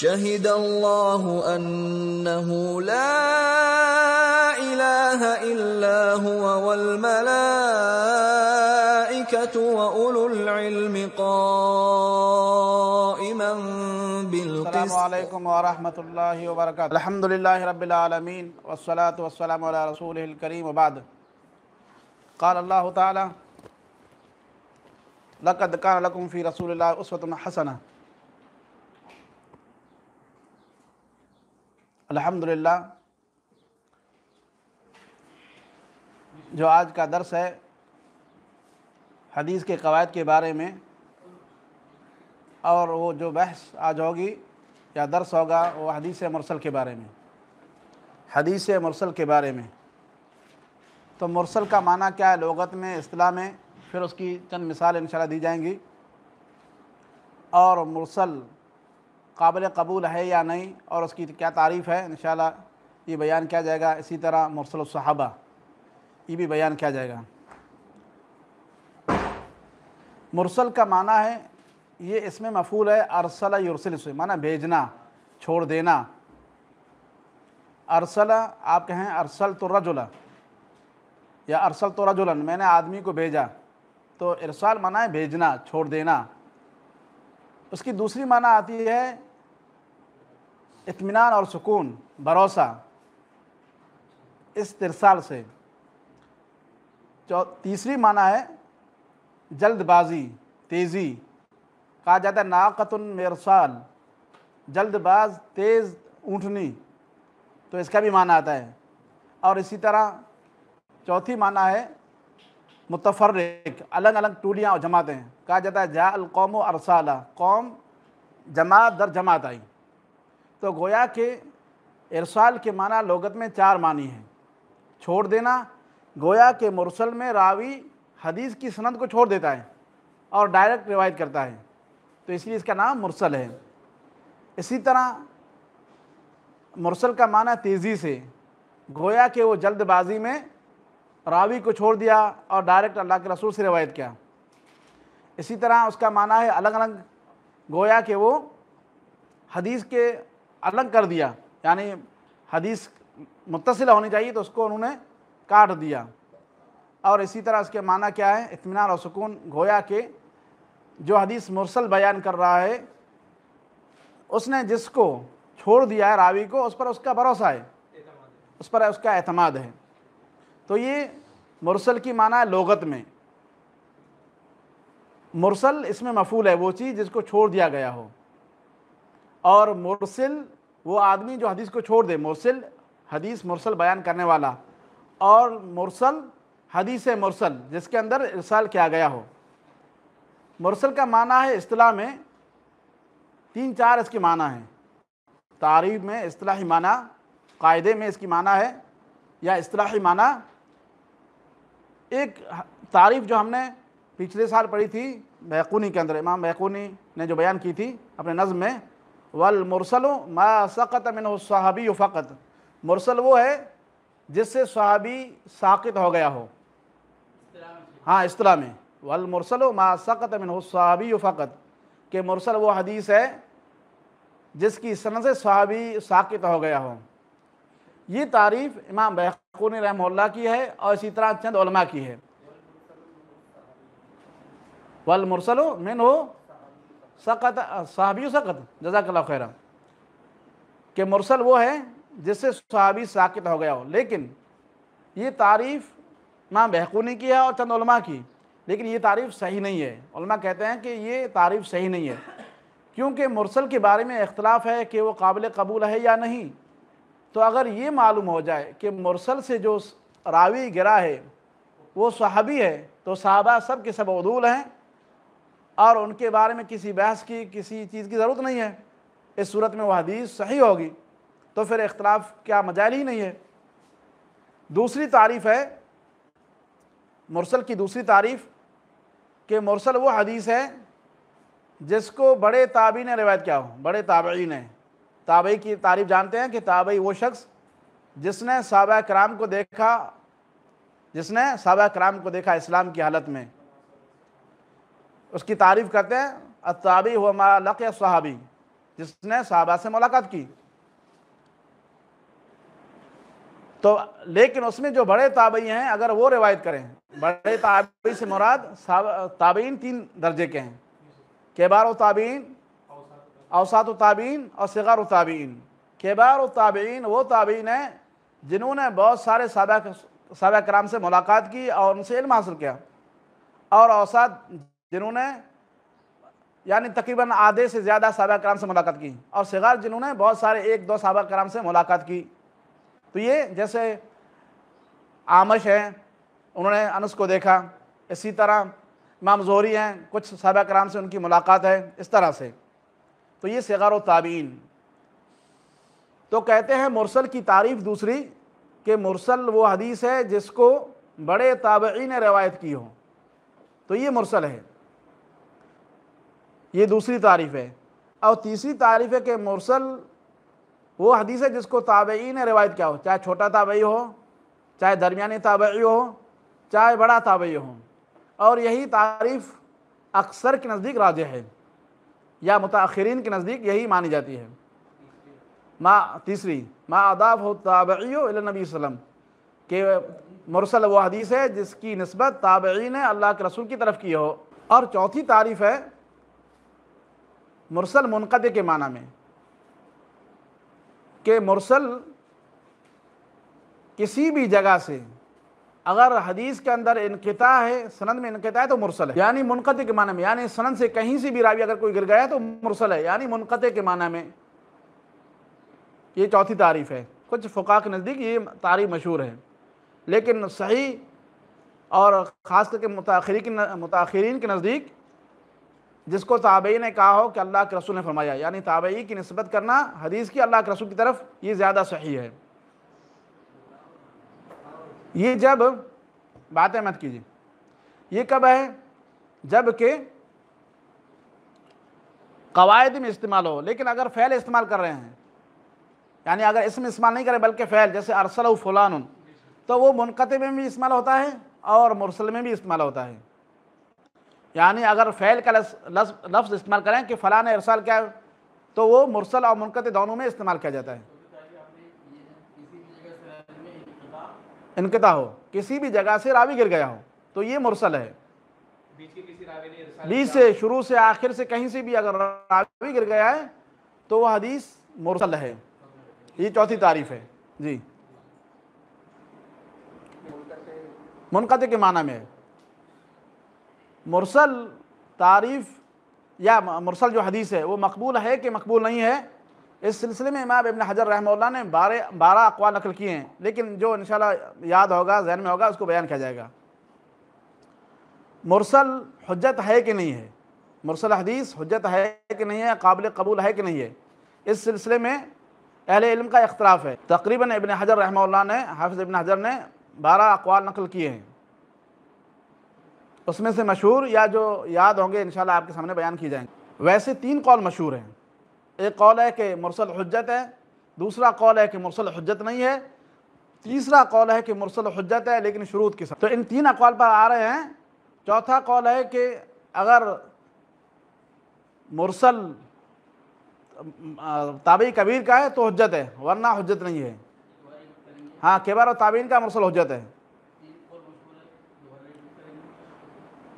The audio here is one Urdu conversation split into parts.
شهد الله انه لا اله الا هو والملائكه واولو العلم قائما بالقسط السلام عليكم ورحمه الله وبركاته الحمد لله رب العالمين والصلاه والسلام على رسوله الكريم وبعد قال الله تعالى لقد كان لكم في رسول الله اسوه حسنه الحمد للہ جو آج کا درس ہے حدیث کے قواعد کے بارے میں اور وہ جو بحث آج ہوگی یا درس ہوگا وہ حدیث مرسل کے بارے میں حدیث مرسل کے بارے میں تو مرسل کا معنی کیا ہے لغت میں اصطلاح میں پھر اس کی چند مثال انشاءاللہ دی جائیں گی اور مرسل قابل قبول ہے یا نہیں اور اس کی کیا تعریف ہے انشاءاللہ یہ بیان کیا جائے گا اسی طرح مرسل الصحابہ یہ بھی بیان کیا جائے گا مرسل کا معنی ہے یہ اس میں مفعول ہے ارسلہ سے معنی بھیجنا چھوڑ دینا ارسلہ آپ کہیں ارسل تو رجلا یا ارسل تو رجلن میں نے آدمی کو بھیجا تو ارسال معنی ہے بھیجنا چھوڑ دینا اس کی دوسری معنی آتی ہے اطمینان اور سکون بھروسہ اس ترسال سے تیسری معنی ہے جلد بازی تیزی کہا جاتا ہے ناقت المرسال جلد باز تیز اونٹنی تو اس کا بھی معنی آتا ہے اور اسی طرح چوتھی معنی ہے متفرق الگ الگ ٹولیاں اور جماعتیں کہا جاتا ہے جا القوم و ارسالہ قوم جماعت در جماعت آئی تو گویا کہ ارسال کے معنی لغت میں چار معنی ہیں چھوڑ دینا گویا کہ مرسل میں راوی حدیث کی سند کو چھوڑ دیتا ہے اور ڈائریکٹ روایت کرتا ہے تو اس لیے اس کا نام مرسل ہے اسی طرح مرسل کا معنی تیزی سے گویا کہ وہ جلد بازی میں راوی کو چھوڑ دیا اور ڈائریکٹ اللہ کے رسول سے روایت کیا اسی طرح اس کا معنی ہے الگ الگ گویا کہ وہ حدیث کے الگ کر دیا یعنی حدیث متصل ہونی چاہیے تو اس کو انہوں نے کاٹ دیا اور اسی طرح اس کے معنی کیا ہے اطمینان اور سکون گویا کہ جو حدیث مرسل بیان کر رہا ہے اس نے جس کو چھوڑ دیا ہے راوی کو اس پر اس کا بھروسہ ہے اس پر اس کا اعتماد ہے تو یہ مرسل کی معنی ہے لغت میں مرسل اس میں مفول ہے وہ چیز جس کو چھوڑ دیا گیا ہو اور مرسل وہ آدمی جو حدیث کو چھوڑ دے مرسل حدیث مرسل بیان کرنے والا اور مرسل حدیث مرسل جس کے اندر ارسال کیا گیا ہو مرسل کا معنی ہے اصطلاح میں تین چار اس کے معنی ہیں تعریف میں اصطلاحی معنی قاعدے میں اس کی معنی ہے یا اصطلاحی معنی ایک تعریف جو ہم نے پچھلے سال پڑھی تھی بیقونی کے اندر امام بیقونی نے جو بیان کی تھی اپنے نظم میں والمرسل ما سقط من الصحابی فقط مرسل وہ ہے جس سے صحابی ساقط ہو گیا ہو ہاں اصطلاح میں ما سقط من الصحابی فقط کہ مرسل وہ حدیث ہے جس کی سے صحابی ساقط ہو گیا ہو یہ تعریف امام بن رحمہ اللہ کی ہے اور اسی طرح چند علماء کی ہے والمرسل مرسلو سقط صحابی سقط جزاک اللہ خیرہ کہ مرسل وہ ہے جس سے صحابی ساکت ہو گیا ہو لیکن یہ تعریف امام بحقو کی ہے اور چند علماء کی لیکن یہ تعریف صحیح نہیں ہے علماء کہتے ہیں کہ یہ تعریف صحیح نہیں ہے کیونکہ مرسل کے بارے میں اختلاف ہے کہ وہ قابل قبول ہے یا نہیں تو اگر یہ معلوم ہو جائے کہ مرسل سے جو راوی گرا ہے وہ صحابی ہے تو صحابہ سب کے سب عدول ہیں اور ان کے بارے میں کسی بحث کی کسی چیز کی ضرورت نہیں ہے اس صورت میں وہ حدیث صحیح ہوگی تو پھر اختلاف کیا مجال ہی نہیں ہے دوسری تعریف ہے مرسل کی دوسری تعریف کہ مرسل وہ حدیث ہے جس کو بڑے تابعی نے روایت کیا ہو بڑے تابعی نے تابعی کی تعریف جانتے ہیں کہ تابعی وہ شخص جس نے صحابہ کرام کو دیکھا جس نے صحابہ کرام کو دیکھا اسلام کی حالت میں اس کی تعریف کرتے ہیں ہوا ما لقی صحابی جس نے صحابہ سے ملاقات کی تو لیکن اس میں جو بڑے تابعی ہیں اگر وہ روایت کریں بڑے تابعی سے مراد تابعین تین درجے کے ہیں کبار و تابعین اوسات و تابعین اور صغار و تابعین کبار و تابعین وہ تابعین ہیں جنہوں نے بہت سارے صحابہ کرام سے ملاقات کی اور ان سے علم حاصل کیا اور اوسات جنہوں نے یعنی تقریباً آدھے سے زیادہ صحابہ کرام سے ملاقات کی اور صغار جنہوں نے بہت سارے ایک دو صحابہ کرام سے ملاقات کی تو یہ جیسے آمش ہیں انہوں نے انس کو دیکھا اسی طرح امام زہری ہیں کچھ صحابہ کرام سے ان کی ملاقات ہے اس طرح سے تو یہ صغار و تابعین تو کہتے ہیں مرسل کی تعریف دوسری کہ مرسل وہ حدیث ہے جس کو بڑے تابعین نے روایت کی ہو تو یہ مرسل ہے یہ دوسری تعریف ہے اور تیسری تعریف ہے کہ مرسل وہ حدیث ہے جس کو تابعی نے روایت کیا ہو چاہے چھوٹا تابعی ہو چاہے درمیانی تابعی ہو چاہے بڑا تابعی ہو اور یہی تعریف اکثر کے نزدیک راجع ہے یا متاخرین کے نزدیک یہی مانی جاتی ہے ما تیسری ما اداف ہو تابعی ہو نبی وسلم کہ مرسل وہ حدیث ہے جس کی نسبت تابعی نے اللہ کے رسول کی طرف کی ہو اور چوتھی تعریف ہے مرسل منقطع کے معنی میں کہ مرسل کسی بھی جگہ سے اگر حدیث کے اندر انقطاع ہے سنند میں انقطاع ہے تو مرسل ہے یعنی منقطع کے معنی میں یعنی سنند سے کہیں سے بھی راوی اگر کوئی گر گیا تو مرسل ہے یعنی منقطع کے معنی میں یہ چوتھی تعریف ہے کچھ فقہ کے نزدیک یہ تعریف مشہور ہے لیکن صحیح اور خاص کر کے متاخرین کے نزدیک جس کو تابعی نے کہا ہو کہ اللہ کے رسول نے فرمایا یعنی تابعی کی نسبت کرنا حدیث کی اللہ کے رسول کی طرف یہ زیادہ صحیح ہے یہ جب باتیں مت کیجیے یہ کب ہے جب کہ قواعد میں استعمال ہو لیکن اگر فعل استعمال کر رہے ہیں یعنی اگر اسم استعمال نہیں کرے بلکہ فعل جیسے ارسل و فلان تو وہ منقطع میں بھی استعمال ہوتا ہے اور مرسل میں بھی استعمال ہوتا ہے یعنی اگر فعل کا لفظ استعمال کریں کہ فلاں ارسال کیا ہے تو وہ مرسل اور منقطع دونوں میں استعمال کیا جاتا ہے انقطاع ہو کسی بھی جگہ سے راوی گر گیا ہو تو یہ مرسل ہے بیچ سے شروع سے آخر سے کہیں سے بھی اگر راوی گر گیا ہے تو وہ حدیث مرسل ہے یہ چوتھی تعریف ہے جی منقطع کے معنی میں ہے مرسل تعریف یا مرسل جو حدیث ہے وہ مقبول ہے کہ مقبول نہیں ہے اس سلسلے میں امام ابن حجر رحمہ اللہ نے بارہ اقوال نقل کیے ہیں لیکن جو انشاءاللہ یاد ہوگا ذہن میں ہوگا اس کو بیان کیا جائے گا مرسل حجت ہے کہ نہیں ہے مرسل حدیث حجت ہے کہ نہیں ہے قابل قبول ہے کہ نہیں ہے اس سلسلے میں اہل علم کا اختراف ہے تقریباً ابن حجر رحمہ اللہ نے حافظ ابن حجر نے بارہ اقوال نقل کیے ہیں اس میں سے مشہور یا جو یاد ہوں گے انشاءاللہ آپ کے سامنے بیان کی جائیں ویسے تین قول مشہور ہیں ایک قول ہے کہ مرسل حجت ہے دوسرا قول ہے کہ مرسل حجت نہیں ہے تیسرا قول ہے کہ مرسل حجت ہے لیکن شروط کے ساتھ تو ان تین اقوال پر آ رہے ہیں چوتھا قول ہے کہ اگر مرسل تابعی کبیر کا ہے تو حجت ہے ورنہ حجت نہیں ہے ہاں کئی اور و کا مرسل حجت ہے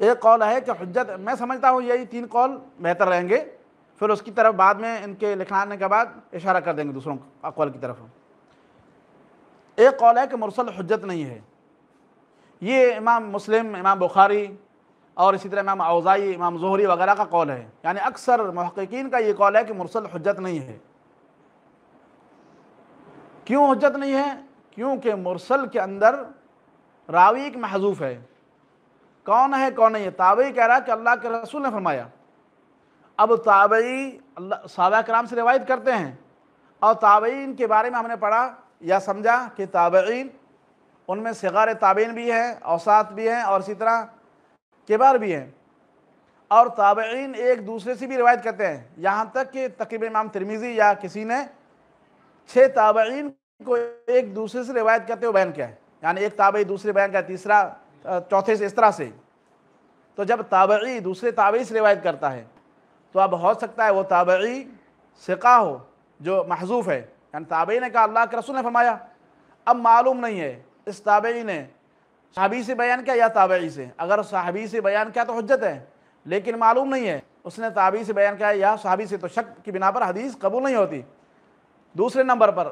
ایک قول ہے کہ حجت میں سمجھتا ہوں یہی تین قول بہتر رہیں گے پھر اس کی طرف بعد میں ان کے لکھنانے کے بعد اشارہ کر دیں گے دوسروں اقوال کی طرف ایک قول ہے کہ مرسل حجت نہیں ہے یہ امام مسلم امام بخاری اور اسی طرح امام اوزائی امام زہری وغیرہ کا قول ہے یعنی اکثر محققین کا یہ قول ہے کہ مرسل حجت نہیں ہے کیوں حجت نہیں ہے کیونکہ مرسل کے اندر راوی ایک محضوف ہے کون ہے کون نہیں ہے تابعی کہہ رہا کہ اللہ کے رسول نے فرمایا اب تابعی اللہ سابہ کرام سے روایت کرتے ہیں اور تابعین کے بارے میں ہم نے پڑھا یا سمجھا کہ تابعین ان میں صغار تابعین بھی ہیں اوسات بھی ہیں اور اسی طرح کبار بھی ہیں اور تابعین ایک دوسرے سے بھی روایت کرتے ہیں یہاں تک کہ تقریب امام ترمیزی یا کسی نے چھ تابعین کو ایک دوسرے سے روایت کرتے ہوئے بیان کیا ہے یعنی ایک تابعی دوسرے بیان کیا تیسرا چوتھے سے اس طرح سے تو جب تابعی دوسرے تابعی سے روایت کرتا ہے تو اب ہو سکتا ہے وہ تابعی سقا ہو جو محضوف ہے یعنی تابعی نے کہا اللہ کے رسول نے فرمایا اب معلوم نہیں ہے اس تابعی نے صحابی سے بیان کیا یا تابعی سے اگر صحابی سے بیان کیا تو حجت ہے لیکن معلوم نہیں ہے اس نے تابعی سے بیان کیا یا صحابی سے تو شک کی بنا پر حدیث قبول نہیں ہوتی دوسرے نمبر پر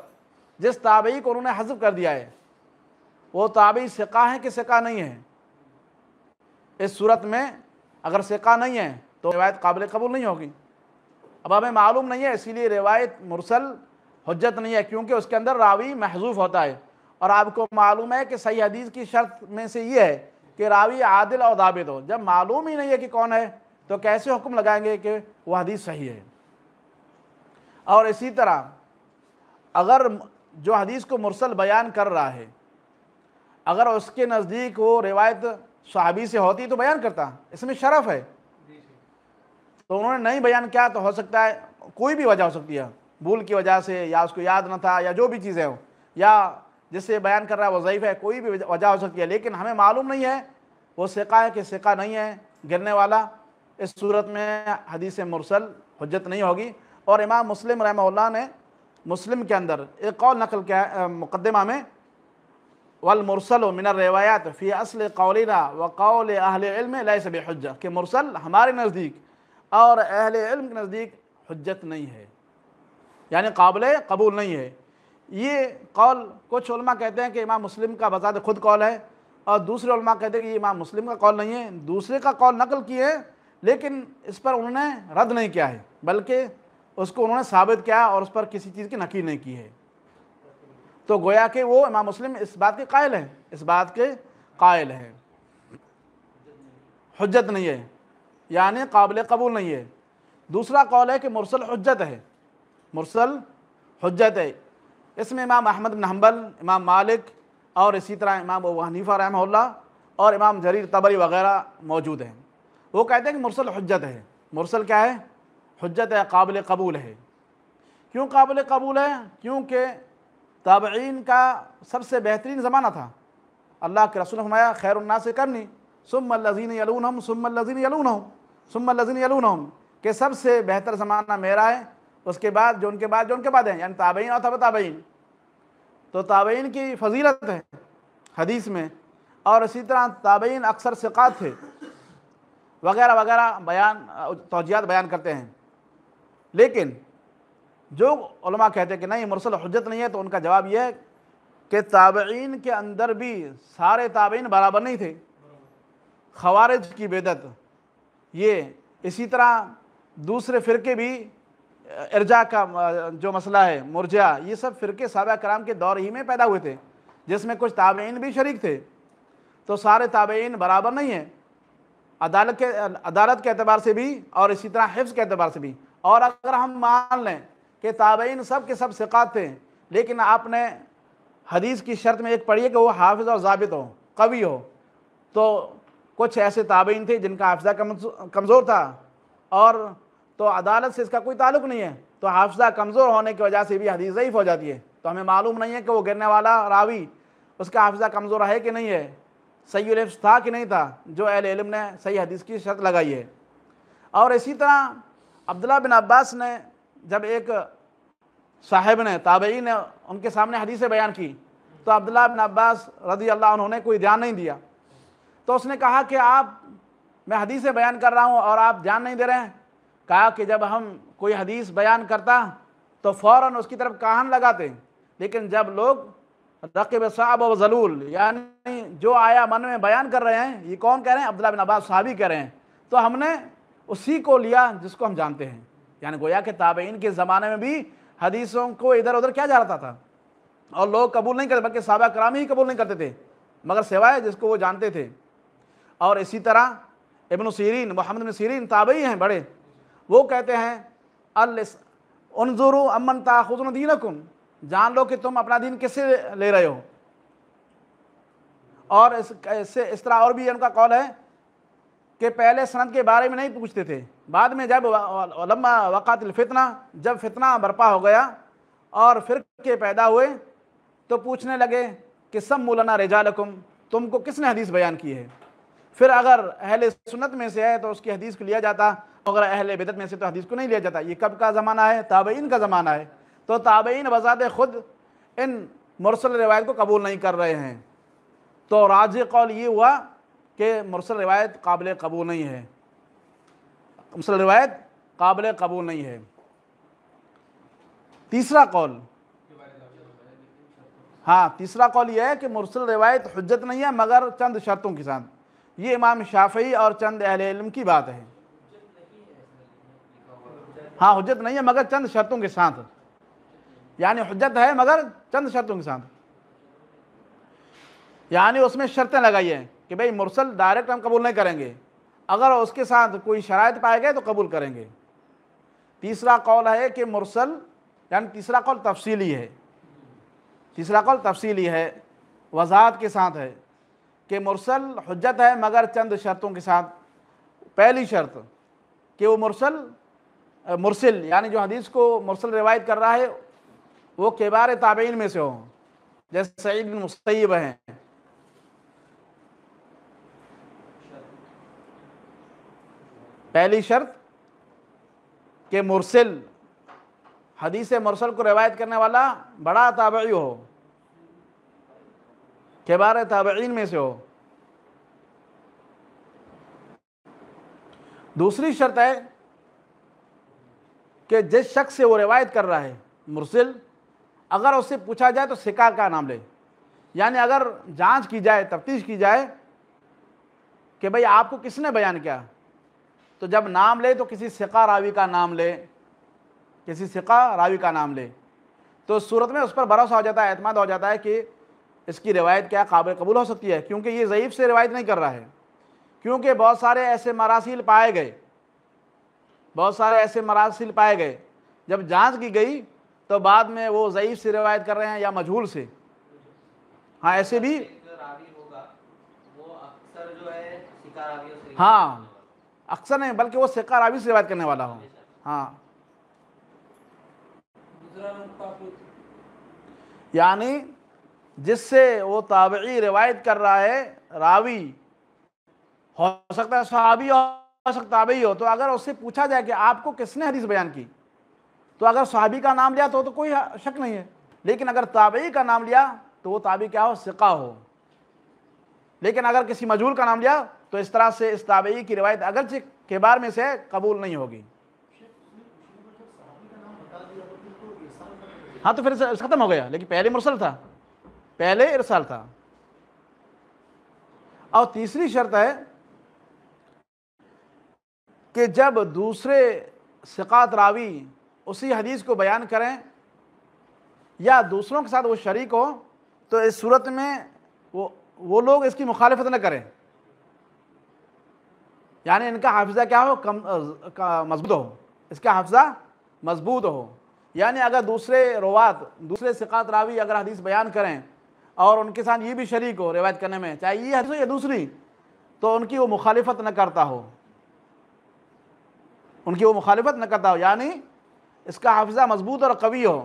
جس تابعی کو انہوں نے حذف کر دیا ہے وہ تابعی سکا ہیں کہ سکا نہیں ہے اس صورت میں اگر سکہ نہیں ہے تو روایت قابل قبول نہیں ہوگی اب ہمیں معلوم نہیں ہے اسی لیے روایت مرسل حجت نہیں ہے کیونکہ اس کے اندر راوی محضوف ہوتا ہے اور آپ کو معلوم ہے کہ صحیح حدیث کی شرط میں سے یہ ہے کہ راوی عادل اور دابد ہو جب معلوم ہی نہیں ہے کہ کون ہے تو کیسے حکم لگائیں گے کہ وہ حدیث صحیح ہے اور اسی طرح اگر جو حدیث کو مرسل بیان کر رہا ہے اگر اس کے نزدیک وہ روایت صحابی سے ہوتی تو بیان کرتا اس میں شرف ہے تو انہوں نے نہیں بیان کیا تو ہو سکتا ہے کوئی بھی وجہ ہو سکتی ہے بھول کی وجہ سے یا اس کو یاد نہ تھا یا جو بھی چیزیں ہو یا جس سے بیان کر رہا ہے وہ ضعیف ہے کوئی بھی وجہ ہو سکتی ہے لیکن ہمیں معلوم نہیں ہے وہ سقہ ہے کہ سقہ نہیں ہے گرنے والا اس صورت میں حدیث مرسل حجت نہیں ہوگی اور امام مسلم رحمہ اللہ نے مسلم کے اندر ایک قول نقل کیا مقدمہ میں والمرسل من الروایات فی اصل قولنا وقول اہل علم لیس بحجہ کہ مرسل ہمارے نزدیک اور اہل علم کے نزدیک حجت نہیں ہے یعنی قابل قبول نہیں ہے یہ قول کچھ علماء کہتے ہیں کہ امام مسلم کا بذات خود قول ہے اور دوسرے علماء کہتے ہیں کہ امام مسلم کا قول نہیں ہے دوسرے کا قول نقل کی ہے لیکن اس پر انہوں نے رد نہیں کیا ہے بلکہ اس کو انہوں نے ثابت کیا اور اس پر کسی چیز کی نقی نہیں کی ہے تو گویا کہ وہ امام مسلم اس بات کے قائل ہیں اس بات کے قائل ہیں حجت نہیں ہے یعنی قابل قبول نہیں ہے دوسرا قول ہے کہ مرسل حجت ہے مرسل حجت ہے اس میں امام احمد بن حنبل امام مالک اور اسی طرح امام ابو حنیفہ رحمہ اللہ اور امام جریر طبری وغیرہ موجود ہیں وہ کہتے ہیں کہ مرسل حجت ہے مرسل کیا ہے حجت ہے قابل قبول ہے کیوں قابل قبول ہے کیونکہ تابعین کا سب سے بہترین زمانہ تھا اللہ کے رسول نے فرمایا خیر اللہ سے ثم نہیں سم ثم الون سم ثم الضینِ یلونہم کہ سب سے بہتر زمانہ میرا ہے اس کے بعد جو ان کے بعد جو ان کے بعد ہیں یعنی تابعین اور تابعین تو تابعین کی فضیلت ہے حدیث میں اور اسی طرح تابعین اکثر ثقات تھے وغیرہ وغیرہ بیان توجیات بیان کرتے ہیں لیکن جو علماء کہتے ہیں کہ نہیں مرسل حجت نہیں ہے تو ان کا جواب یہ ہے کہ تابعین کے اندر بھی سارے تابعین برابر نہیں تھے خوارج کی بیدت یہ اسی طرح دوسرے فرقے بھی ارجا کا جو مسئلہ ہے مرجع یہ سب فرقے صحابہ کرام کے دور ہی میں پیدا ہوئے تھے جس میں کچھ تابعین بھی شریک تھے تو سارے تابعین برابر نہیں ہیں عدالت کے عدالت کے اعتبار سے بھی اور اسی طرح حفظ کے اعتبار سے بھی اور اگر ہم مان لیں کہ تابعین سب کے سب سقات تھے لیکن آپ نے حدیث کی شرط میں ایک پڑھی ہے کہ وہ حافظ اور ضابط ہو قوی ہو تو کچھ ایسے تابعین تھے جن کا حافظہ کمزور تھا اور تو عدالت سے اس کا کوئی تعلق نہیں ہے تو حافظہ کمزور ہونے کی وجہ سے بھی حدیث ضعیف ہو جاتی ہے تو ہمیں معلوم نہیں ہے کہ وہ گرنے والا راوی اس کا حافظہ کمزور ہے کہ نہیں ہے صحیح رفظ تھا کہ نہیں تھا جو اہل علم نے صحیح حدیث کی شرط لگائی ہے اور اسی طرح عبداللہ بن عباس نے جب ایک صاحب نے تابعی نے ان کے سامنے حدیثیں بیان کی تو عبداللہ بن عباس رضی اللہ عنہ نے کوئی دھیان نہیں دیا تو اس نے کہا کہ آپ میں حدیثیں بیان کر رہا ہوں اور آپ دھیان نہیں دے رہے ہیں کہا کہ جب ہم کوئی حدیث بیان کرتا تو فوراً اس کی طرف کہان لگاتے لیکن جب لوگ رقب صعب و ظلول یعنی جو آیا من میں بیان کر رہے ہیں یہ کون کہہ رہے ہیں عبداللہ بن عباس صحابی کہہ رہے ہیں تو ہم نے اسی کو لیا جس کو ہم جانتے ہیں یعنی گویا کہ تابعین کے زمانے میں بھی حدیثوں کو ادھر ادھر کیا جا رہا تھا اور لوگ قبول نہیں کرتے بلکہ صحابہ کرام ہی قبول نہیں کرتے تھے مگر سوائے جس کو وہ جانتے تھے اور اسی طرح ابن سیرین محمد بن سیرین تابعی ہیں بڑے وہ کہتے ہیں انظرو امن تاخذن دینکم جان لو کہ تم اپنا دین کس سے لے رہے ہو اور اس سے اس طرح اور بھی ان کا قول ہے کہ پہلے سند کے بارے میں نہیں پوچھتے تھے بعد میں جب لمبا وقات الفتنہ جب فتنہ برپا ہو گیا اور فرق کے پیدا ہوئے تو پوچھنے لگے کہ سب مولانا رجالکم تم کو کس نے حدیث بیان کی ہے پھر اگر اہل سنت میں سے ہے تو اس کی حدیث کو لیا جاتا اگر اہل عبدت میں سے تو حدیث کو نہیں لیا جاتا یہ کب کا زمانہ ہے تابعین کا زمانہ ہے تو تابعین بذات خود ان مرسل روایت کو قبول نہیں کر رہے ہیں تو راج قول یہ ہوا کہ مرسل روایت قابل قبول نہیں ہے مسل روایت قابل قبول نہیں ہے تیسرا قول ہاں تیسرا قول یہ ہے کہ مرسل روایت حجت نہیں ہے مگر چند شرطوں کے ساتھ یہ امام شافعی اور چند اہل علم کی بات ہے ہاں حجت نہیں ہے مگر چند شرطوں کے ساتھ یعنی حجت ہے مگر چند شرطوں کے ساتھ یعنی اس میں شرطیں لگائی ہیں کہ بھئی مرسل ڈائریکٹ ہم قبول نہیں کریں گے اگر اس کے ساتھ کوئی شرائط پائے گئے تو قبول کریں گے تیسرا قول ہے کہ مرسل یعنی تیسرا قول تفصیلی ہے تیسرا قول تفصیلی ہے وضاحت کے ساتھ ہے کہ مرسل حجت ہے مگر چند شرطوں کے ساتھ پہلی شرط کہ وہ مرسل مرسل یعنی جو حدیث کو مرسل روایت کر رہا ہے وہ کبار تابعین میں سے ہوں جیسے سعید بن مستعیب ہیں پہلی شرط کہ مرسل حدیث مرسل کو روایت کرنے والا بڑا تابعی ہو کبار تابعین میں سے ہو دوسری شرط ہے کہ جس شخص سے وہ روایت کر رہا ہے مرسل اگر اس سے پوچھا جائے تو سکا کا نام لے یعنی اگر جانچ کی جائے تفتیش کی جائے کہ بھئی آپ کو کس نے بیان کیا تو جب نام لے تو کسی سقہ راوی کا نام لے کسی سقہ راوی کا نام لے تو صورت میں اس پر بھروسہ ہو جاتا ہے اعتماد ہو جاتا ہے کہ اس کی روایت کیا قابل قبول ہو سکتی ہے کیونکہ یہ ضعیف سے روایت نہیں کر رہا ہے کیونکہ بہت سارے ایسے مراسل پائے گئے بہت سارے ایسے مراسل پائے گئے جب جانچ کی گئی تو بعد میں وہ ضعیف سے روایت کر رہے ہیں یا مجھول سے ہاں ایسے بھی ہاں اکثر نہیں بلکہ وہ سقہ راوی سے روایت کرنے والا ہوں جی ہاں یعنی جس سے وہ تابعی روایت کر رہا ہے راوی ہو سکتا ہے صحابی ہو سکتا تابعی ہو تو اگر اس سے پوچھا جائے کہ آپ کو کس نے حدیث بیان کی تو اگر صحابی کا نام لیا تو تو کوئی شک نہیں ہے لیکن اگر تابعی کا نام لیا تو وہ تابعی کیا ہو سکہ ہو لیکن اگر کسی مجہول کا نام لیا تو اس طرح سے اس تابعی کی روایت اگرچہ کے بار میں سے قبول نہیں ہوگی ہاں تو پھر ختم ہو گیا لیکن پہلے مرسل تھا پہلے ارسال تھا اور تیسری شرط ہے کہ جب دوسرے سقات راوی اسی حدیث کو بیان کریں یا دوسروں کے ساتھ وہ شریک ہو تو اس صورت میں وہ وہ لوگ اس کی مخالفت نہ کریں یعنی ان کا حافظہ کیا ہو کم مضبوط ہو اس کا حافظہ مضبوط ہو یعنی اگر دوسرے روات دوسرے سقات راوی اگر حدیث بیان کریں اور ان کے ساتھ یہ بھی شریک ہو روایت کرنے میں چاہیے یہ حدیث ہو یا دوسری تو ان کی وہ مخالفت نہ کرتا ہو ان کی وہ مخالفت نہ کرتا ہو یعنی اس کا حافظہ مضبوط اور قوی ہو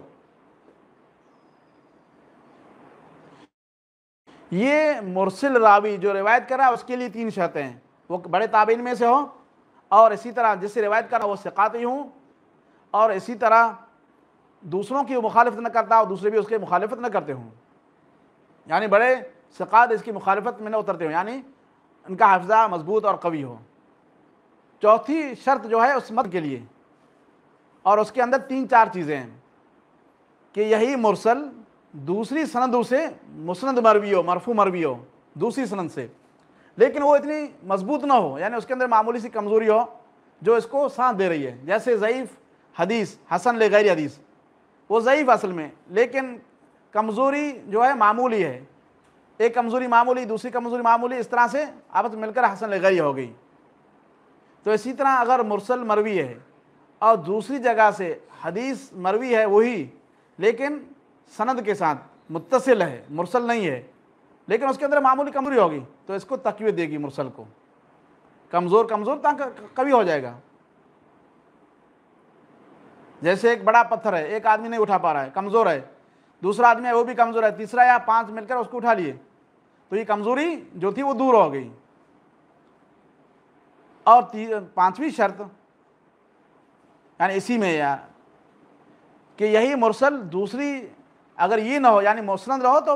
یہ مرسل راوی جو روایت کر رہا ہے اس کے لیے تین شرطیں ہیں وہ بڑے تابعین میں سے ہو اور اسی طرح جس سے روایت کر رہا وہ سقاتی ہوں اور اسی طرح دوسروں کی مخالفت نہ کرتا اور دوسرے بھی اس کی مخالفت نہ کرتے ہوں یعنی بڑے سقات اس کی مخالفت میں نہ اترتے ہوں یعنی ان کا حفظہ مضبوط اور قوی ہو چوتھی شرط جو ہے اس مت کے لیے اور اس کے اندر تین چار چیزیں ہیں کہ یہی مرسل دوسری سند اسے مسند مروی ہو مرفو مروی ہو دوسری سند سے لیکن وہ اتنی مضبوط نہ ہو یعنی اس کے اندر معمولی سی کمزوری ہو جو اس کو ساتھ دے رہی ہے جیسے ضعیف حدیث حسن لے غیر حدیث وہ ضعیف اصل میں لیکن کمزوری جو ہے معمولی ہے ایک کمزوری معمولی دوسری کمزوری معمولی اس طرح سے آپس مل کر حسن لغیر ہو گئی تو اسی طرح اگر مرسل مروی ہے اور دوسری جگہ سے حدیث مروی ہے وہی لیکن سند کے ساتھ متصل ہے مرسل نہیں ہے لیکن اس کے اندر معمولی کمزوری ہوگی تو اس کو تقوی دے گی مرسل کو کمزور کمزور کبھی ہو جائے گا جیسے ایک بڑا پتھر ہے ایک آدمی نہیں اٹھا پا رہا ہے کمزور ہے دوسرا آدمی ہے وہ بھی کمزور ہے تیسرا یا پانچ مل کر اس کو اٹھا لیے تو یہ کمزوری جو تھی وہ دور ہو گئی اور پانچویں شرط یعنی اسی میں یار کہ یہی مرسل دوسری اگر یہ نہ ہو یعنی مسند رہو تو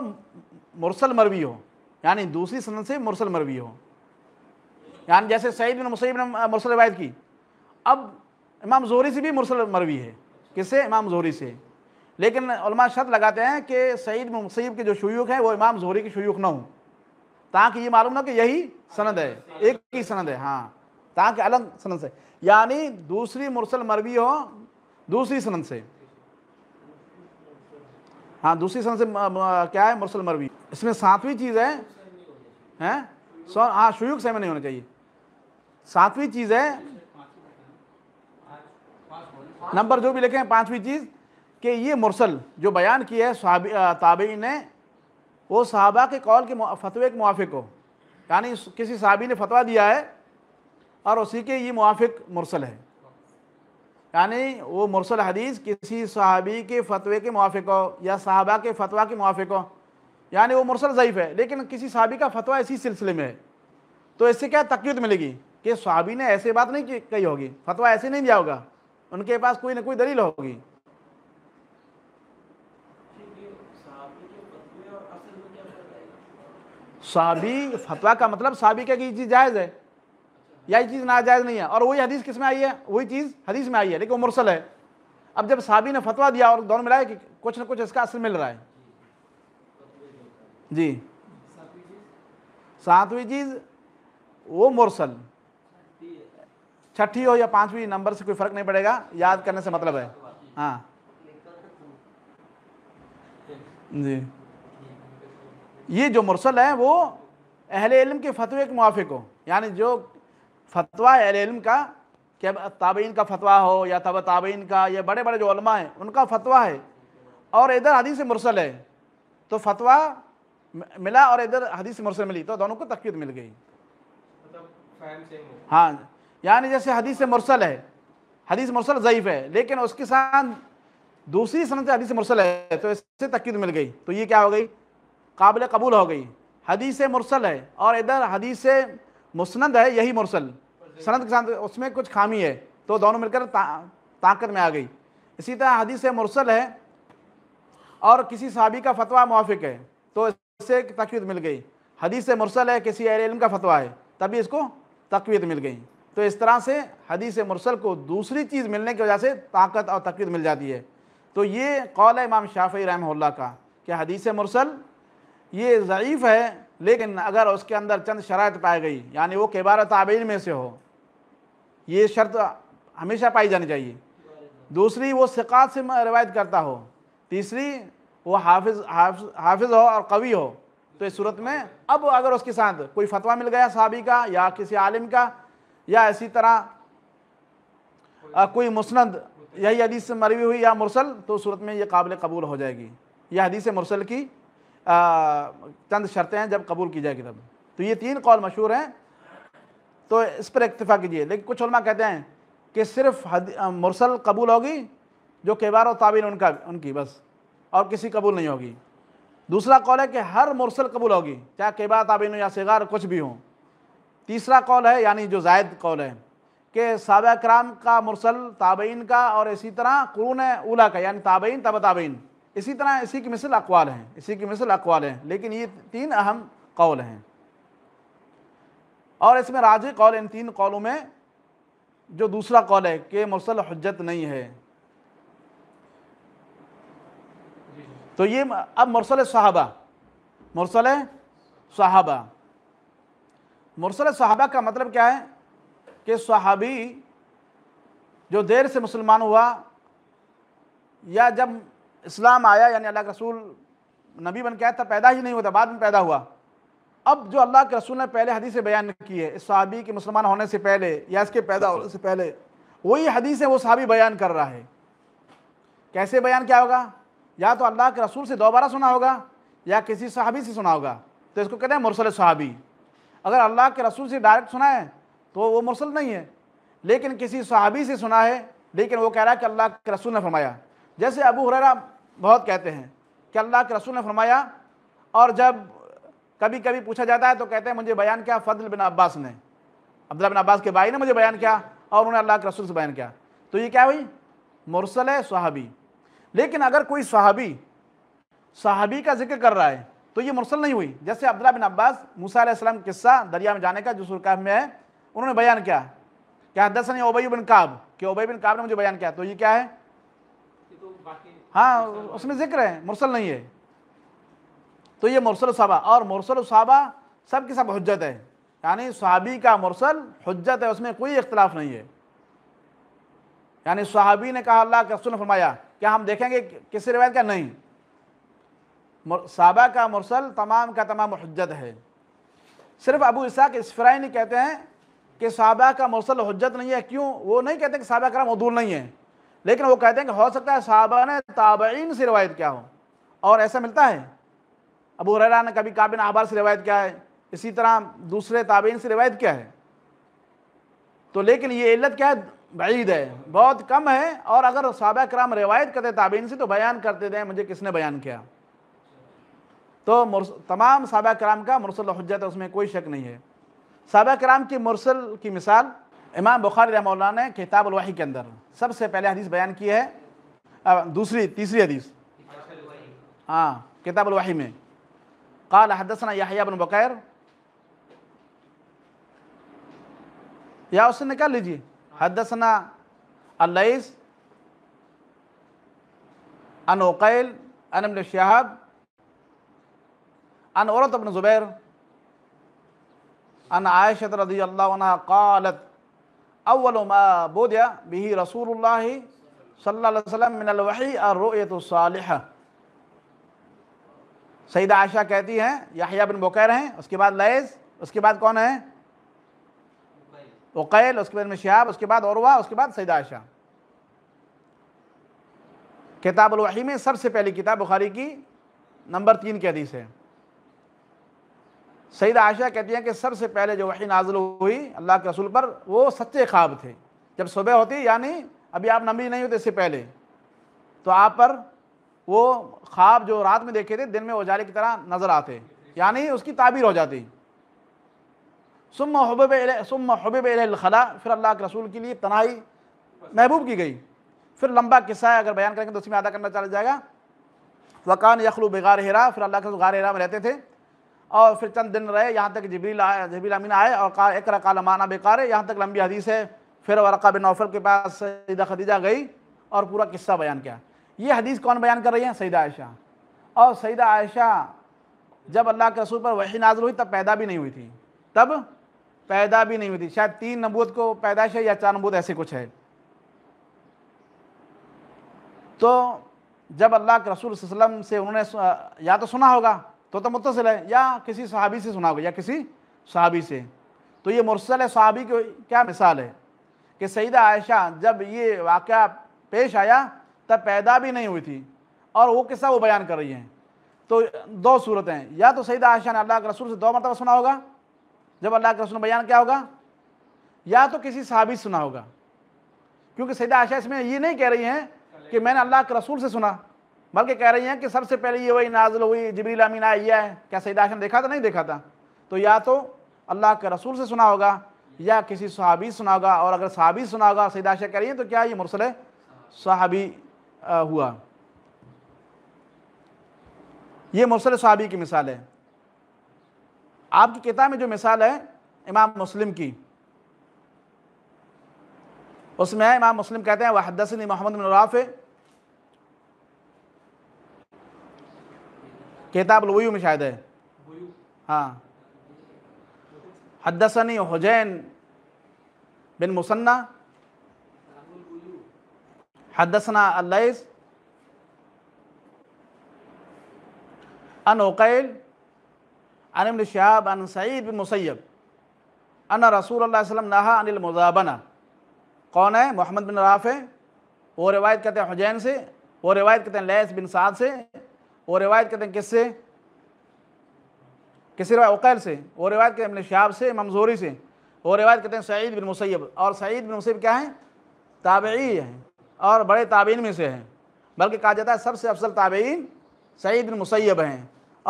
مرسل مروی ہو یعنی دوسری سند سے مرسل مروی ہو یعنی جیسے سعید بن مصیب نے مرسل روایت کی اب امام زہری سے بھی مرسل مروی ہے کس سے امام زہری سے لیکن علماء شرط لگاتے ہیں کہ سعید بن مصیب کے جو شیوخ ہیں وہ امام زہری کی شیوخ نہ ہوں تاکہ یہ معلوم نہ کہ یہی سند ہے ایک ہی سند ہے ہاں تاکہ الگ سند سے یعنی دوسری مرسل مروی ہو دوسری سند سے ہاں دوسری سن سے کیا ہے مرسل مروی اس میں ساتویں چیز ہے ہاں سو ہاں نہیں ہونا چاہیے ساتویں چیز ہے نمبر جو بھی لکھے ہیں پانچویں چیز کہ یہ مرسل جو بیان کیا ہے صحابی نے وہ صحابہ کے قول کے فتوے کے موافق ہو یعنی کسی صحابی نے فتویٰ دیا ہے اور اسی کے یہ موافق مرسل ہے یعنی وہ مرسل حدیث کسی صحابی کے فتوے کے موافق ہو یا صحابہ کے فتویٰ کے موافق ہو یعنی وہ مرسل ضعیف ہے لیکن کسی صحابی کا فتویٰ اسی سلسلے میں ہے تو اس سے کیا تقویت ملے گی کہ صحابی نے ایسے بات نہیں کہی ہوگی فتویٰ ایسے نہیں دیا ہوگا ان کے پاس کوئی نہ کوئی دلیل ہوگی صحابی فتویٰ کا مطلب صحابی کا یہ چیز جائز ہے یا یہ چیز ناجائز نہیں ہے اور وہی حدیث کس میں آئی ہے وہی چیز حدیث میں آئی ہے لیکن وہ مرسل ہے اب جب صحابی نے فتویٰ دیا اور دونوں کہ کچھ نہ کچھ اس کا اثر مل رہا ہے جی ساتویں چھٹی ہو یا پانچویں نمبر سے کوئی فرق نہیں پڑے گا یاد کرنے سے مطلب ہے ہاں جی یہ جو مرسل ہے وہ اہل علم کے فتوے کے موافق ہو یعنی جو فتویٰ علم کا کہ تابعین کا فتویٰ ہو یا طب تابعین کا یا بڑے بڑے جو علماء ہیں ان کا فتویٰ ہے اور ادھر حدیث مرسل ہے تو فتویٰ ملا اور ادھر حدیث مرسل ملی تو دونوں کو تقویت مل گئی مطلب ہاں یعنی جیسے حدیث مرسل ہے حدیث مرسل ضعیف ہے لیکن اس کے ساتھ دوسری صنعت حدیث مرسل ہے تو اس سے تقویت مل گئی تو یہ کیا ہو گئی قابل قبول ہو گئی حدیث مرسل ہے اور ادھر حدیث مسند ہے یہی مرسل سند کے ساتھ اس میں کچھ خامی ہے تو دونوں مل کر طاقت میں آ گئی اسی طرح حدیث مرسل ہے اور کسی صحابی کا فتویٰ موافق ہے تو اس سے تقویت مل گئی حدیث مرسل ہے کسی اہل علم کا فتویٰ ہے تبھی اس کو تقویت مل گئی تو اس طرح سے حدیث مرسل کو دوسری چیز ملنے کی وجہ سے طاقت اور تقویت مل جاتی ہے تو یہ قول ہے امام شافعی رحمہ اللہ کا کہ حدیث مرسل یہ ضعیف ہے لیکن اگر اس کے اندر چند شرائط پائے گئی یعنی وہ کبار تابعین میں سے ہو یہ شرط ہمیشہ پائی جانی چاہیے دوسری وہ ثقات سے روایت کرتا ہو تیسری وہ حافظ حافظ حافظ ہو اور قوی ہو تو اس صورت میں اب اگر اس کے ساتھ کوئی فتویٰ مل گیا صحابی کا یا کسی عالم کا یا اسی طرح کوئی مسند یہی حدیث سے مروی ہوئی یا مرسل تو صورت میں یہ قابل قبول ہو جائے گی یہ حدیث مرسل کی چند شرطیں ہیں جب قبول کی جائے گی تب تو یہ تین قول مشہور ہیں تو اس پر اکتفا کیجئے لیکن کچھ علماء کہتے ہیں کہ صرف مرسل قبول ہوگی جو کبار و تعبیر ان کا ان کی بس اور کسی قبول نہیں ہوگی دوسرا قول ہے کہ ہر مرسل قبول ہوگی چاہے کبار تعبین ہو یا سگار کچھ بھی ہوں تیسرا قول ہے یعنی جو زائد قول ہے کہ سابۂ کرام کا مرسل تابعین کا اور اسی طرح قرون اولا کا یعنی تابعین تب تابعین اسی طرح اسی کی مثل اقوال ہیں اسی کی مثل اقوال ہیں لیکن یہ تین اہم قول ہیں اور اس میں راج قول ان تین قولوں میں جو دوسرا قول ہے کہ مرسل حجت نہیں ہے تو یہ اب مرسل صحابہ مرسل صحابہ مرسل صحابہ کا مطلب کیا ہے کہ صحابی جو دیر سے مسلمان ہوا یا جب اسلام آیا یعنی اللہ کے رسول نبی بن کے پیدا ہی نہیں ہوتا بعد میں پیدا ہوا اب جو اللہ کے رسول نے پہلے حدیث بیان کی ہے اس صحابی کے مسلمان ہونے سے پہلے یا اس کے پیدا ہونے سے پہلے وہی حدیث وہ صحابی بیان کر رہا ہے کیسے بیان کیا ہوگا یا تو اللہ کے رسول سے دوبارہ سنا ہوگا یا کسی صحابی سے سنا ہوگا تو اس کو کہتے ہیں مرسل صحابی اگر اللہ کے رسول سے ڈائریکٹ سنا ہے تو وہ مرسل نہیں ہے لیکن کسی صحابی سے سنا ہے لیکن وہ کہہ رہا ہے کہ اللہ کے رسول نے فرمایا جیسے ابو حریرہ بہت کہتے ہیں کہ اللہ کے رسول نے فرمایا اور جب کبھی کبھی پوچھا جاتا ہے تو کہتے ہیں مجھے بیان کیا فضل بن عباس نے عبداللہ بن عباس کے بھائی نے مجھے بیان کیا اور انہوں نے اللہ کے رسول سے بیان کیا تو یہ کیا ہوئی مرسل ہے صحابی لیکن اگر کوئی صحابی صحابی کا ذکر کر رہا ہے تو یہ مرسل نہیں ہوئی جیسے عبداللہ بن عباس موسیٰ علیہ السلام قصہ دریا میں جانے کا جو سرکاف میں ہے انہوں نے بیان کیا کہ حدثنی عبی بن کعب کہ اوبئی بن کعب نے مجھے بیان کیا تو یہ کیا ہے ہاں اس میں ذکر ہے مرسل نہیں ہے تو یہ مرسل صحابہ اور مرسل صحابہ سب کی سب حجت ہے یعنی صحابی کا مرسل حجت ہے اس میں کوئی اختلاف نہیں ہے یعنی صحابی نے کہا اللہ کے رسول نے فرمایا کیا ہم دیکھیں گے کسی روایت کا نہیں صحابہ کا مرسل تمام کا تمام حجت ہے صرف ابو اساک اسفرائی نہیں کہتے ہیں کہ صحابہ کا مرسل حجت نہیں ہے کیوں وہ نہیں کہتے کہ صحابہ کرام عدول نہیں ہے لیکن وہ کہتے ہیں کہ ہو سکتا ہے صحابہ نے تابعین سے روایت کیا ہو اور ایسا ملتا ہے ابو نے کبھی کابن آبار سے روایت کیا ہے اسی طرح دوسرے تابعین سے روایت کیا ہے تو لیکن یہ علت کیا ہے بعید ہے بہت کم ہے اور اگر صحابہ کرام روایت کرتے تابعین سے تو بیان کرتے دیں مجھے کس نے بیان کیا تو تمام صحابہ کرام کا مرسل حجت ہے اس میں کوئی شک نہیں ہے صحابہ کرام کی مرسل کی مثال امام بخاری رحمہ اللہ نے کتاب الوحی کے اندر سب سے پہلے حدیث بیان کی ہے دوسری تیسری حدیث ہاں کتاب الوحی میں قال حدثنا یحییٰ بن بقیر یا اس لیجی حدثنا لیجیے ان اقیل ان ابن شہاب ان عورت ابن زبیر ان عائشت رضی اللہ عنہ قالت اول ما بودیا بہی رسول اللہ صلی اللہ علیہ وسلم من الوحی الرؤیت الصالحہ سیدہ عائشہ کہتی ہیں یحییٰ بن بکیر ہیں اس کے بعد لائز اس کے بعد کون ہے اقیل اس کے بعد شہاب اس کے بعد عروہ اس کے بعد سیدہ عائشہ کتاب الوحی میں سب سے پہلی کتاب بخاری کی نمبر تین حدیث ہے سیدہ عائشہ کہتی ہیں کہ سب سے پہلے جو وحی نازل ہوئی اللہ کے رسول پر وہ سچے خواب تھے جب صبح ہوتی یعنی ابھی آپ نبی نہیں ہوتے اس سے پہلے تو آپ پر وہ خواب جو رات میں دیکھے تھے دن میں اجالے کی طرح نظر آتے یعنی اس کی تعبیر ہو جاتی ثم حبب حب ثم حب الخلا پھر اللہ کے رسول کے لیے تنہائی محبوب کی گئی پھر لمبا قصہ ہے اگر بیان کریں گے تو اس میں ادا کرنا چلا جائے گا وقان یخلو بغار حیرا پھر اللہ کے رسول غارحرام میں رہتے تھے اور پھر چند دن رہے یہاں تک جبریل آئے جبریل امین آئے اور ایک رقال مانا بے کارے یہاں تک لمبی حدیث ہے پھر ورقہ بن نوفل کے پاس سیدہ خدیجہ گئی اور پورا قصہ بیان کیا یہ حدیث کون بیان کر رہی ہیں سیدہ عائشہ اور سیدہ عائشہ جب اللہ کے رسول پر وحی نازل ہوئی تب پیدا بھی نہیں ہوئی تھی تب پیدا بھی نہیں ہوئی تھی شاید تین نبوت کو پیدائش ہے یا چار نبوت ایسے کچھ ہے تو جب اللہ کے رسول صلی اللہ علیہ وسلم سے انہوں نے یا تو سنا ہوگا تو تو متصل ہے یا کسی صحابی سے سنا ہوگا یا کسی صحابی سے تو یہ مرسل صحابی کی کیا مثال ہے کہ سیدہ عائشہ جب یہ واقعہ پیش آیا تب پیدا بھی نہیں ہوئی تھی اور وہ قصہ وہ بیان کر رہی ہیں تو دو صورتیں یا تو سیدہ عائشہ نے اللہ کے رسول سے دو مرتبہ سنا ہوگا جب اللہ کے رسول نے بیان کیا ہوگا یا تو کسی صحابی سے سنا ہوگا کیونکہ سیدہ عائشہ اس میں یہ نہیں کہہ رہی ہیں کہ میں نے اللہ کے رسول سے سنا بلکہ کہہ رہی ہیں کہ سب سے پہلے یہ وہی نازل ہوئی جبریل آئی ہے کیا سیدہ سیداشن دیکھا تھا نہیں دیکھا تھا تو یا تو اللہ کے رسول سے سنا ہوگا یا کسی صحابی سنا ہوگا اور اگر صحابی سنا ہوگا سیدہ سیداشن کہہ رہی ہیں تو کیا یہ مرسل صحابی ہوا یہ مرسل صحابی کی مثال ہے آپ کی کتاب میں جو مثال ہے امام مسلم کی اس میں امام مسلم کہتے ہیں وَحَدَّسِنِ حدسن محمد نرافِ کتاب الویو میں شاید ہے ہاں حدثنی حجین بن مسنہ حدسنا اللیس ان الشہاب ان سعید بن مسیب ان رسول اللہ علیہ وسلم نہا ان المضابنہ کون ہے محمد بن رافع وہ روایت کہتے ہیں حجین سے وہ روایت کہتے ہیں لیس بن سعد سے وہ روایت کہتے ہیں کس سے کسی روایت اقیل سے وہ روایت کہتے ہیں ابن شعب سے ممزوری سے وہ روایت کہتے ہیں سعید بن مسیب اور سعید بن مسیب کیا ہیں تابعی ہیں اور بڑے تابعین میں سے ہیں بلکہ کہا جاتا ہے سب سے افضل تابعین سعید بن مسیب ہیں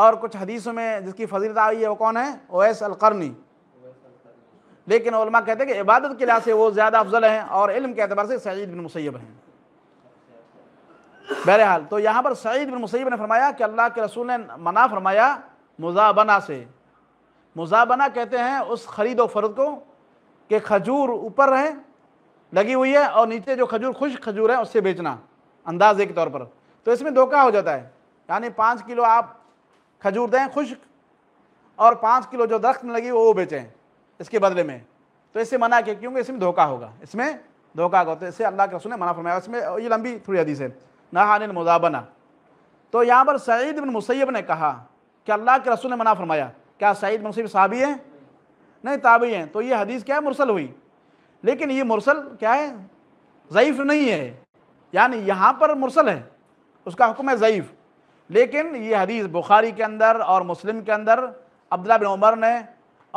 اور کچھ حدیثوں میں جس کی فضیلت آئی ہے وہ کون ہے اویس القرنی لیکن علماء کہتے ہیں کہ عبادت کے لحاظ سے وہ زیادہ افضل ہیں اور علم کے اعتبار سے سعید بن مسیب ہیں بہرحال تو یہاں پر سعید بن مسیب نے فرمایا کہ اللہ کے رسول نے منع فرمایا مضابنہ سے مزابنہ کہتے ہیں اس خرید و فرد کو کہ کھجور اوپر رہے لگی ہوئی ہے اور نیچے جو کھجور خوش کھجور ہیں اس سے بیچنا اندازے کے طور پر تو اس میں دھوکہ ہو جاتا ہے یعنی پانچ کلو آپ کھجور دیں خشک اور پانچ کلو جو درخت میں لگی وہ وہ بیچیں اس کے بدلے میں تو اس سے منع کیا کیونکہ اس میں دھوکہ ہوگا اس میں دھوکہ ہوتا ہے اس سے اللہ کے رسول نے منع فرمایا اس میں یہ لمبی تھوڑی حدیث ہے نہانمابنہ تو یہاں پر سعید بن مسیب نے کہا کہ اللہ کے رسول نے منع فرمایا کیا سعید بن مصیب صحابی ہیں نہیں تابعی ہیں تو یہ حدیث کیا ہے مرسل ہوئی لیکن یہ مرسل کیا ہے ضعیف نہیں ہے یعنی یہاں پر مرسل ہے اس کا حکم ہے ضعیف لیکن یہ حدیث بخاری کے اندر اور مسلم کے اندر عبداللہ بن عمر نے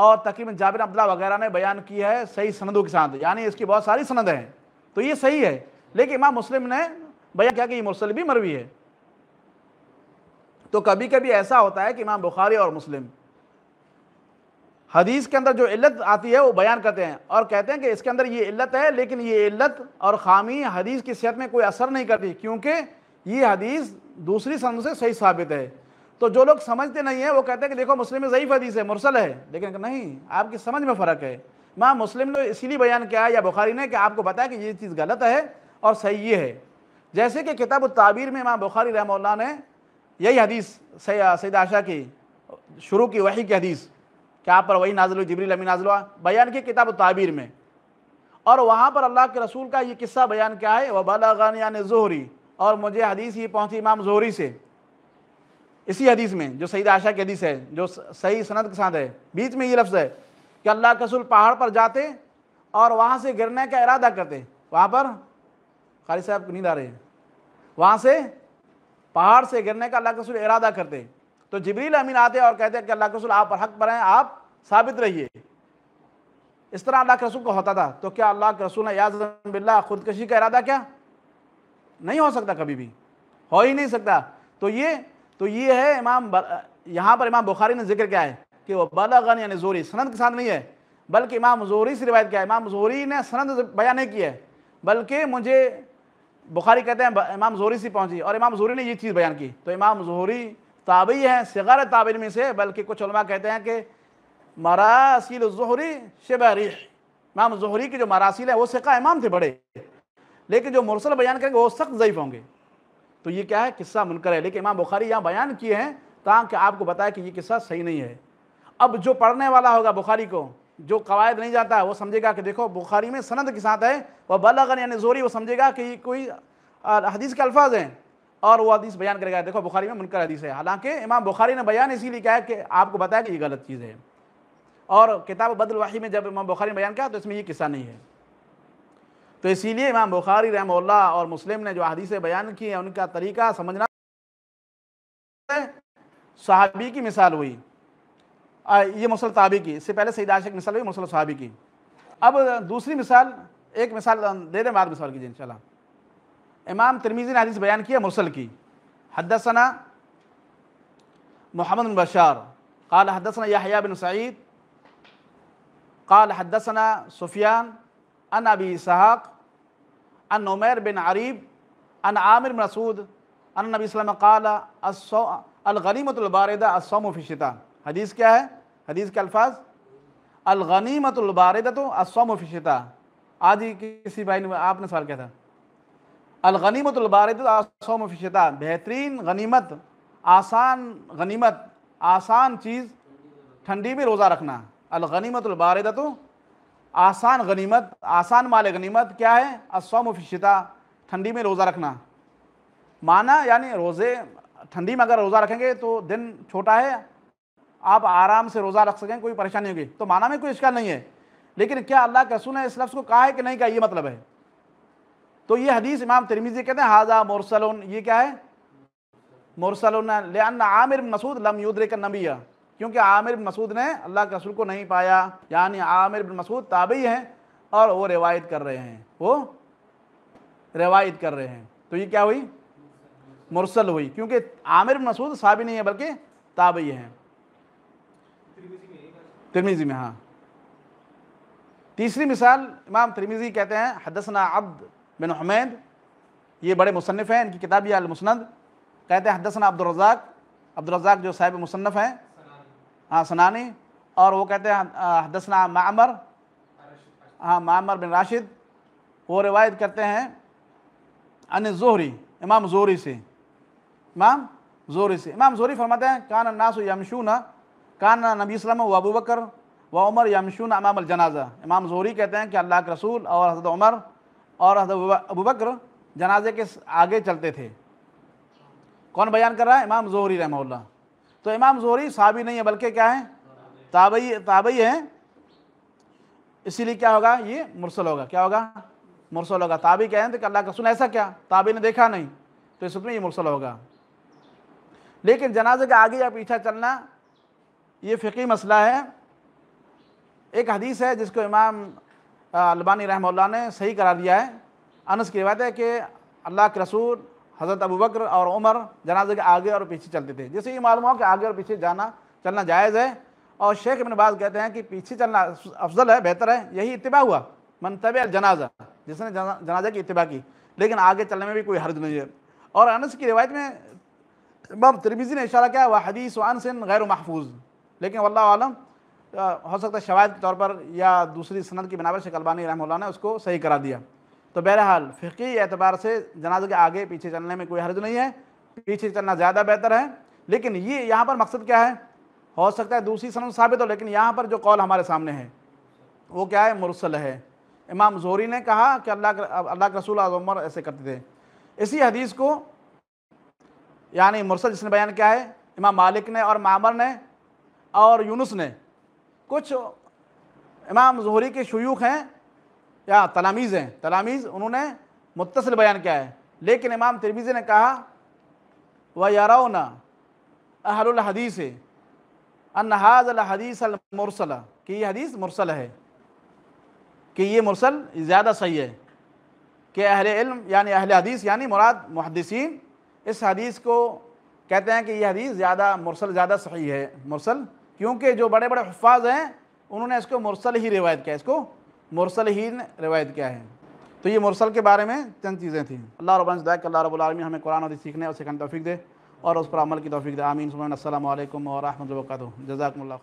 اور تقریباً جابر عبداللہ وغیرہ نے بیان کی ہے صحیح سندوں کے ساتھ یعنی اس کی بہت ساری سند ہیں تو یہ صحیح ہے لیکن امام مسلم نے بھیا کیا کہ یہ مرسل بھی مروی ہے تو کبھی کبھی ایسا ہوتا ہے کہ امام بخاری اور مسلم حدیث کے اندر جو علت آتی ہے وہ بیان کرتے ہیں اور کہتے ہیں کہ اس کے اندر یہ علت ہے لیکن یہ علت اور خامی حدیث کی صحت میں کوئی اثر نہیں کرتی کیونکہ یہ حدیث دوسری سند سے صحیح ثابت ہے تو جو لوگ سمجھتے نہیں ہیں وہ کہتے ہیں کہ دیکھو مسلم ضعیف حدیث ہے مرسل ہے لیکن نہیں آپ کی سمجھ میں فرق ہے ماں مسلم نے اسی لیے بیان کیا ہے یا بخاری نے کہ آپ کو بتایا کہ یہ چیز غلط ہے اور صحیح یہ ہے جیسے کہ کتاب التعبیر میں امام بخاری رحمہ اللہ نے یہی حدیث سید عائشہ کی شروع کی وحی کی حدیث کہ آپ پر وہی نازل ہوئی جبریل امی نازل ہوا بیان کی کتاب التعبیر میں اور وہاں پر اللہ کے رسول کا یہ قصہ بیان کیا ہے وبالغانیہ نے ظہری اور مجھے حدیث ہی پہنچی امام ظہری سے اسی حدیث میں جو سید عائشہ کی حدیث ہے جو صحیح سند کے ساتھ ہے بیچ میں یہ لفظ ہے کہ اللہ کے رسول پہاڑ پر جاتے اور وہاں سے گرنے کا ارادہ کرتے وہاں پر خالی صاحب نیند آ رہے ہیں وہاں سے پہاڑ سے گرنے کا اللہ کے رسول ارادہ کرتے تو جبریل امین آتے اور کہتے کہ اللہ کے رسول آپ حق پر ہیں آپ ثابت رہیے اس طرح اللہ کے رسول کو ہوتا تھا تو کیا اللہ کے رسول نے باللہ خودکشی کا ارادہ کیا نہیں ہو سکتا کبھی بھی ہو ہی نہیں سکتا تو یہ تو یہ ہے امام یہاں پر امام بخاری نے ذکر کیا ہے کہ وہ بلغن یعنی زوری سنند کے ساتھ نہیں ہے بلکہ امام زوری سے روایت کیا ہے امام زوری نے سند بیان نہیں کی ہے بلکہ مجھے بخاری کہتے ہیں امام زہری سے پہنچی اور امام زہری نے یہ چیز بیان کی تو امام زہری تابعی ہیں صغر تابعین میں سے بلکہ کچھ علماء کہتے ہیں کہ مراسیل ظہری شبہ امام زہری کی جو مراسیل ہے وہ سقہ امام تھے بڑے لیکن جو مرسل بیان کریں گے وہ سخت ضعیف ہوں گے تو یہ کیا ہے قصہ منکر ہے لیکن امام بخاری یہاں بیان کیے ہیں تاکہ آپ کو بتایا کہ یہ قصہ صحیح نہیں ہے اب جو پڑھنے والا ہوگا بخاری کو جو قواعد نہیں جاتا ہے وہ سمجھے گا کہ دیکھو بخاری میں سند کے ساتھ ہے وہ بلغن یعنی زوری وہ سمجھے گا کہ یہ کوئی حدیث کے الفاظ ہیں اور وہ حدیث بیان کرے گا دیکھو بخاری میں منکر حدیث ہے حالانکہ امام بخاری نے بیان اسی لیے کیا کہ آپ کو بتایا کہ یہ غلط چیز ہے اور کتاب وحی میں جب امام بخاری نے بیان کیا تو اس میں یہ قصہ نہیں ہے تو اسی لیے امام بخاری رحمہ اللہ اور مسلم نے جو حدیثیں بیان کی ہیں ان کا طریقہ سمجھنا صحابی کی مثال ہوئی یہ مسل آبی کی اس سے پہلے سید عاشق مثال ہوئی مسل صحابی کی اب دوسری مثال ایک مثال دے دیں بعد مثال کیجیے انشاءاللہ امام ترمیزی نے حدیث بیان کیا مرسل کی حدثنا محمد بن بشار قال حدثنا یحییٰ بن سعید قال حدثنا سفیان ان ابی اسحاق ان عمیر بن عریب ان عامر مرسود ان نبی اسلم قال الغنیمت الباردہ السوم فی شتا حدیث کیا ہے حدیث کے الفاظ الغنیمت الباردت و فشتا آج ہی کسی بھائی نے آپ نے سوال کیا تھا الغنیمت الباردت البارد و فشتا بہترین غنیمت آسان غنیمت آسان چیز ٹھنڈی میں روزہ رکھنا الغنیمت الباردت آسان غنیمت آسان مال غنیمت کیا ہے و فشتا ٹھنڈی میں روزہ رکھنا معنی یعنی روزے ٹھنڈی میں اگر روزہ رکھیں گے تو دن چھوٹا ہے آپ آرام سے روزہ رکھ سکیں کوئی پریشانی ہوگی تو معنی میں کوئی اشکال نہیں ہے لیکن کیا اللہ کے رسول نے اس لفظ کو کہا ہے کہ نہیں کہا یہ مطلب ہے تو یہ حدیث امام ترمیزی کہتے ہیں حاضر مرسلون یہ کیا ہے مرسلون لئن عامر بن مسعود لم یدرک النبی کیونکہ عامر بن مسعود نے اللہ کے رسول کو نہیں پایا یعنی عامر بن مسعود تابعی ہیں اور وہ روایت کر رہے ہیں وہ روایت کر رہے ہیں تو یہ کیا ہوئی مرسل ہوئی کیونکہ عامر بن مسعود صحابی نہیں ہے بلکہ تابعی ہیں ترمیزی میں ہاں تیسری مثال امام ترمیزی کہتے ہیں حدثنا عبد بن حمید یہ بڑے مصنف ہیں ان کی کتابیں المسند کہتے ہیں حدثنا عبد الرزاق عبد الرزاق جو صاحب مصنف ہیں ہاں سنانی اور وہ کہتے ہیں حدثنا معمر ہاں معمر بن راشد وہ روایت کرتے ہیں ان زہری امام زہری سے امام زہری سے امام زہری فرماتے ہیں کان الناس یمشونا کان نبی اسلام و ابو بکر و عمر یمشون امام الجنازہ امام ظہوری کہتے ہیں کہ اللہ کے رسول اور حضرت عمر اور حضرت ابو بکر جنازے کے آگے چلتے تھے کون بیان کر رہا ہے امام ظہری رحمہ اللہ تو امام ظہری صحابی نہیں ہے بلکہ کیا ہے تابعی تابعی ہیں اسی لیے کیا ہوگا یہ مرسل ہوگا کیا ہوگا مرسل ہوگا تابعی کہیں ہیں کہ اللہ کا رسول ایسا کیا تابعی نے دیکھا نہیں تو اس میں یہ مرسل ہوگا لیکن جنازے کے آگے یا پیچھا چلنا یہ فقی مسئلہ ہے ایک حدیث ہے جس کو امام البانی رحمہ اللہ نے صحیح کرا دیا ہے انس کی روایت ہے کہ اللہ کے رسول حضرت ابو بکر اور عمر جنازہ کے آگے اور پیچھے چلتے تھے جسے یہ معلوم ہو کہ آگے اور پیچھے جانا چلنا جائز ہے اور شیخ ابن باز کہتے ہیں کہ پیچھے چلنا افضل ہے بہتر ہے یہی اتباع ہوا منتبع جنازہ جس نے جنازہ کی اتباع کی لیکن آگے چلنے میں بھی کوئی حرج نہیں ہے اور انس کی روایت میں امام تربیزی نے اشارہ کیا وہ حدیث و سے غیر محفوظ لیکن واللہ عالم ہو سکتا ہے شواہد کے طور پر یا دوسری سند کی بناب سے کالبانی رحمہ اللہ نے اس کو صحیح کرا دیا تو بہرحال فقی اعتبار سے جنازہ کے آگے پیچھے چلنے میں کوئی حرج نہیں ہے پیچھے چلنا زیادہ بہتر ہے لیکن یہ یہاں پر مقصد کیا ہے ہو سکتا ہے دوسری سند ثابت ہو لیکن یہاں پر جو قول ہمارے سامنے ہے وہ کیا ہے مرسل ہے امام زہری نے کہا کہ اللہ اللہ کے رسول عمر ایسے کرتے تھے اسی حدیث کو یعنی مرسل جس نے بیان کیا ہے امام مالک نے اور معمر نے اور یونس نے کچھ امام ظہری کے شیوخ ہیں یا تلامیز ہیں تلامیز انہوں نے متصل بیان کیا ہے لیکن امام ترمیزی نے کہا و یارؤن اہل الحدیث انحاظ الحدیث مرسل کہ یہ حدیث مرسل ہے کہ یہ مرسل زیادہ صحیح ہے کہ اہل علم یعنی اہل حدیث یعنی مراد محدثین اس حدیث کو کہتے ہیں کہ یہ حدیث زیادہ مرسل زیادہ صحیح ہے مرسل کیونکہ جو بڑے بڑے حفاظ ہیں انہوں نے اس کو مرسل ہی روایت کیا ہے اس کو مرسل ہی روایت کیا ہے تو یہ مرسل کے بارے میں چند چیزیں تھیں اللہ رب العالمین کہ اللہ رب العالمین ہمیں قرآن حدیث سیکھنے اور سیکھنے توفیق دے اور اس پر عمل کی توفیق دے آمین حسم السلام علیکم ورحمۃ اللہ وبرکاتہ جزاکم اللہ